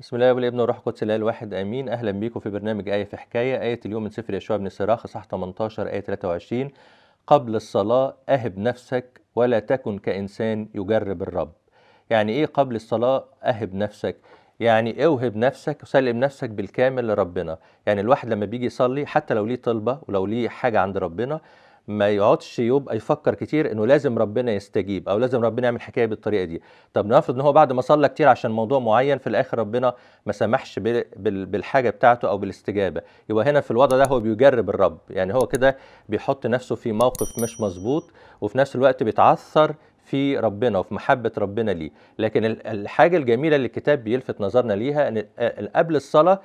بسم الله والابن الروح القدس الاله الواحد امين اهلا بيكم في برنامج ايه في حكايه ايه اليوم من سفر يشوع بن سراخ صح 18 ايه 23 قبل الصلاه اهب نفسك ولا تكن كانسان يجرب الرب يعني ايه قبل الصلاه اهب نفسك يعني اوهب نفسك وسلم نفسك بالكامل لربنا يعني الواحد لما بيجي يصلي حتى لو ليه طلبه ولو ليه حاجه عند ربنا ما يقعدش يبقى يفكر كتير انه لازم ربنا يستجيب او لازم ربنا يعمل حكايه بالطريقه دي طب نفرض ان هو بعد ما صلى كتير عشان موضوع معين في الاخر ربنا ما سمحش بالحاجه بتاعته او بالاستجابه يبقى هنا في الوضع ده هو بيجرب الرب يعني هو كده بيحط نفسه في موقف مش مظبوط وفي نفس الوقت بيتعثر في ربنا وفي محبة ربنا ليه لكن الحاجة الجميلة اللي الكتاب بيلفت نظرنا ليها أن قبل الصلاة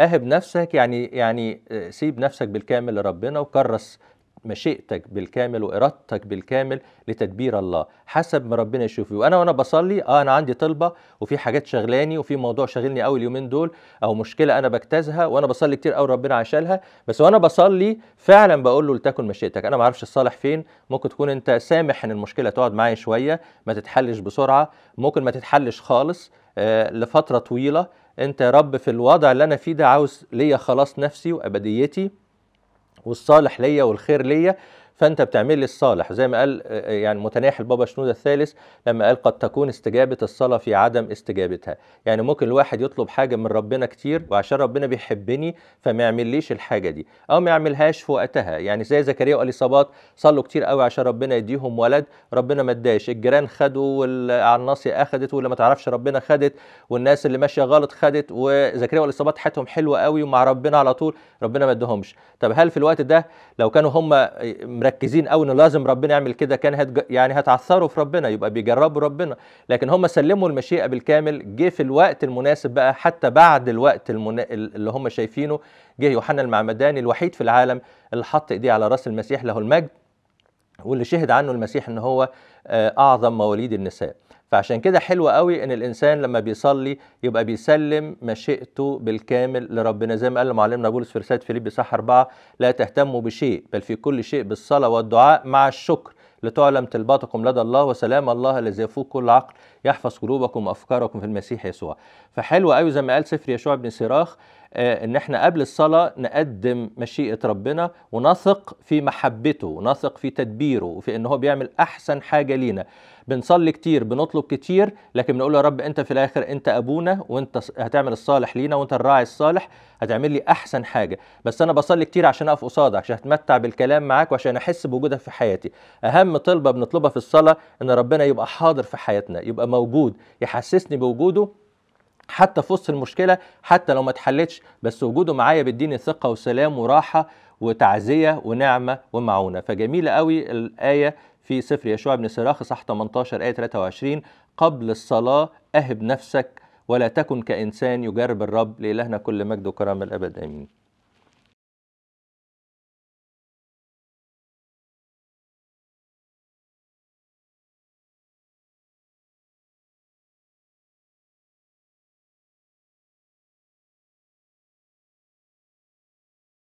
أهب نفسك يعني يعني سيب نفسك بالكامل لربنا وكرس مشيئتك بالكامل وارادتك بالكامل لتدبير الله حسب ما ربنا يشوف وانا وانا بصلي اه انا عندي طلبه وفي حاجات شغلاني وفي موضوع شاغلني أول اليومين دول او مشكله انا بجتازها وانا بصلي كتير أو ربنا عشالها بس وانا بصلي فعلا بقول له لتكن مشيئتك انا ما اعرفش الصالح فين ممكن تكون انت سامح ان المشكله تقعد معايا شويه ما تتحلش بسرعه ممكن ما تتحلش خالص آه لفتره طويله انت يا رب في الوضع اللي انا فيه ده عاوز ليا خلاص نفسي وابديتي والصالح ليا والخير ليا فانت بتعمل لي الصالح زي ما قال آه، آه، يعني متناحي البابا شنودة الثالث لما قال قد تكون استجابة الصلاة في عدم استجابتها يعني ممكن الواحد يطلب حاجة من ربنا كتير وعشان ربنا بيحبني فما يعمليش الحاجة دي أو ما يعملهاش في وقتها يعني زي زكريا والإصابات صلوا كتير قوي عشان ربنا يديهم ولد ربنا ما اداش الجيران خدوا والعناصي أخدت واللي ما تعرفش ربنا خدت والناس اللي ماشية غلط خدت وزكريا والإصابات حياتهم حلوة قوي ومع ربنا على طول ربنا ما ادهمش طب هل في الوقت ده لو كانوا هم آه، مركزين قوي ان لازم ربنا يعمل كده كان هتج... يعني هتعثروا في ربنا يبقى بيجربوا ربنا لكن هم سلموا المشيئه بالكامل جه في الوقت المناسب بقى حتى بعد الوقت المنا... اللي هم شايفينه جه يوحنا المعمداني الوحيد في العالم اللي حط ايديه على راس المسيح له المجد واللي شهد عنه المسيح ان هو آه، اعظم مواليد النساء فعشان كده حلو قوي ان الانسان لما بيصلي يبقى بيسلم مشيئته بالكامل لربنا زي ما قال معلمنا بولس في رساله فيليب صح 4 لا تهتموا بشيء بل في كل شيء بالصلاه والدعاء مع الشكر لتعلم طلباتكم لدى الله وسلام الله الذي يفوق كل عقل يحفظ قلوبكم وافكاركم في المسيح يسوع فحلو قوي زي ما قال سفر يشوع بن سراخ آه، ان احنا قبل الصلاه نقدم مشيئه ربنا ونثق في محبته ونثق في تدبيره وفي ان هو بيعمل احسن حاجه لينا بنصلي كتير بنطلب كتير لكن بنقول يا رب انت في الاخر انت ابونا وانت هتعمل الصالح لينا وانت الراعي الصالح هتعمل لي احسن حاجه بس انا بصلي كتير عشان اقف قصادك عشان اتمتع بالكلام معاك وعشان احس بوجودك في حياتي اهم طلبه بنطلبها في الصلاه ان ربنا يبقى حاضر في حياتنا يبقى موجود يحسسني بوجوده حتى في وسط المشكله حتى لو ما اتحلتش بس وجوده معايا بيديني ثقه وسلام وراحه وتعزيه ونعمه ومعونه فجميله قوي الايه في سفر يشوع بن سراخ صح 18 ايه 23 قبل الصلاه اهب نفسك ولا تكن كانسان يجرب الرب لالهنا كل مجد وكرامه الابد امين